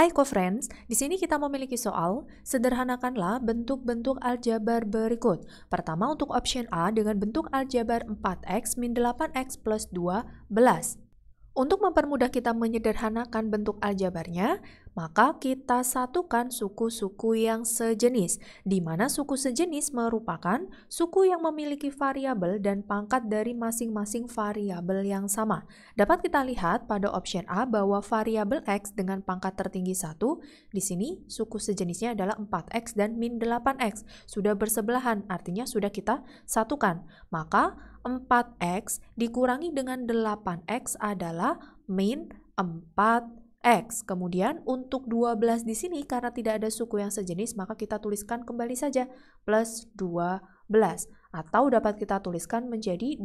Hai co-friends, di sini kita memiliki soal, sederhanakanlah bentuk-bentuk aljabar berikut. Pertama untuk option A dengan bentuk aljabar 4x min 8x plus 12. Untuk mempermudah kita menyederhanakan bentuk aljabarnya, maka kita satukan suku-suku yang sejenis, di mana suku sejenis merupakan suku yang memiliki variabel dan pangkat dari masing-masing variabel yang sama. Dapat kita lihat pada option A bahwa variabel X dengan pangkat tertinggi satu, di sini suku sejenisnya adalah 4X dan min 8X, sudah bersebelahan, artinya sudah kita satukan. Maka 4X dikurangi dengan 8X adalah min 4 X. Kemudian untuk 12 di sini karena tidak ada suku yang sejenis maka kita tuliskan kembali saja plus 12 atau dapat kita tuliskan menjadi 12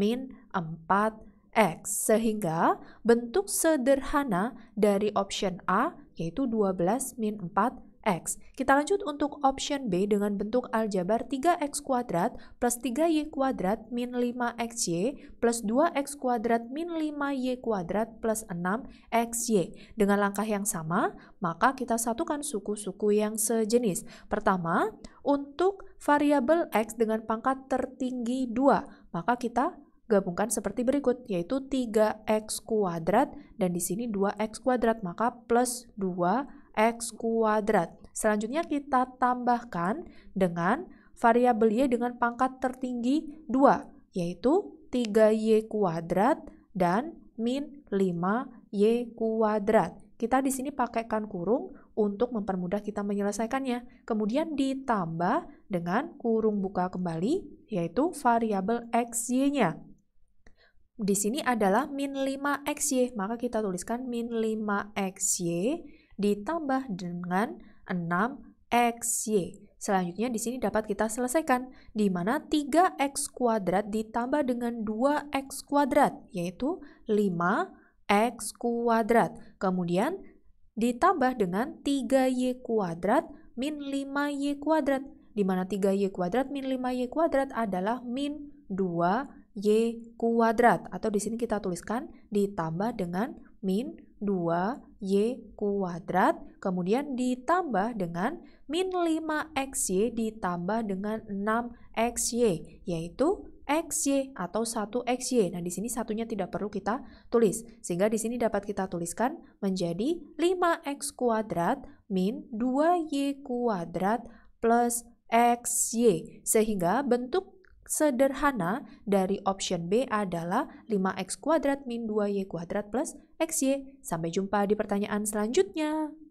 min 4X sehingga bentuk sederhana dari option A yaitu 12 min 4 X. Kita lanjut untuk option B dengan bentuk aljabar 3X kuadrat plus 3Y kuadrat min 5XY plus 2X kuadrat min 5Y kuadrat plus 6XY. Dengan langkah yang sama, maka kita satukan suku-suku yang sejenis. Pertama, untuk variabel X dengan pangkat tertinggi 2, maka kita gabungkan seperti berikut, yaitu 3X kuadrat dan di sini 2X kuadrat, maka plus 2 X kuadrat. Selanjutnya kita tambahkan dengan variabel Y dengan pangkat tertinggi 2, yaitu 3Y kuadrat dan min 5Y kuadrat. Kita di sini pakaikan kurung untuk mempermudah kita menyelesaikannya. Kemudian ditambah dengan kurung buka kembali, yaitu variabel XY-nya. Di sini adalah min 5XY, maka kita tuliskan min 5XY ditambah dengan 6xy. Selanjutnya di sini dapat kita selesaikan, di mana 3x kuadrat ditambah dengan 2x kuadrat, yaitu 5x kuadrat. Kemudian ditambah dengan 3y kuadrat min 5y kuadrat, di mana 3y kuadrat min 5y kuadrat adalah min 2y kuadrat. Atau di sini kita tuliskan ditambah dengan min 2y kuadrat kemudian ditambah dengan min 5xy ditambah dengan 6xy yaitu xy atau 1xy. Nah, di sini satunya tidak perlu kita tulis. Sehingga di sini dapat kita tuliskan menjadi 5x kuadrat min 2y kuadrat plus xy. Sehingga bentuk sederhana dari option B adalah 5x kuadrat min 2y kuadrat plus xy. Sampai jumpa di pertanyaan selanjutnya.